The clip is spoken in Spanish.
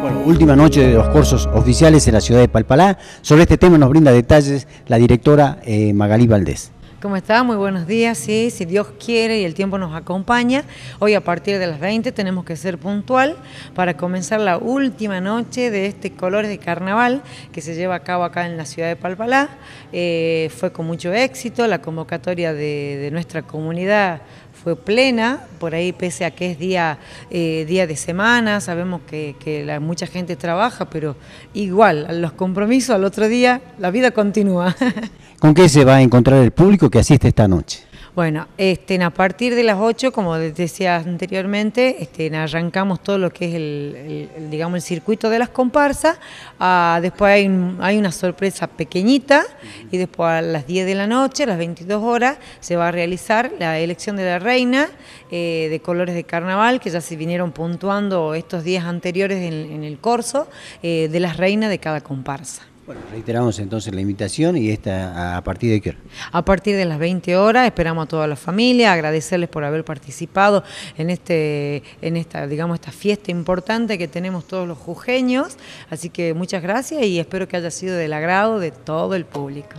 Bueno, última noche de los cursos oficiales en la ciudad de Palpalá. Sobre este tema nos brinda detalles la directora eh, Magalí Valdés. ¿Cómo está? Muy buenos días. Sí, si Dios quiere y el tiempo nos acompaña, hoy a partir de las 20 tenemos que ser puntual para comenzar la última noche de este Colores de Carnaval que se lleva a cabo acá en la ciudad de Palpalá. Eh, fue con mucho éxito, la convocatoria de, nuestra comunidad fue plena, por ahí pese a que es día, eh, día de semana, sabemos que, la, mucha gente trabaja, pero igual, los compromisos al otro día, la vida continúa. ¿Con qué se va a encontrar el público que asiste esta noche? Bueno, este, a partir de las 8, como decía anteriormente, este, arrancamos todo lo que es el, digamos, el circuito de las comparsas. Ah, después hay, una sorpresa pequeñita y después a las 10 de la noche, a las 22 horas, se va a realizar la elección de la reina eh, de colores de carnaval, que ya se vinieron puntuando estos días anteriores en, el corso, eh, de las reinas de cada comparsa. Bueno, reiteramos entonces la invitación y esta a partir de qué hora. A partir de las 20 horas esperamos a toda la familia, agradecerles por haber participado en este en esta digamos esta fiesta importante que tenemos todos los jujeños, así que muchas gracias y espero que haya sido del agrado de todo el público.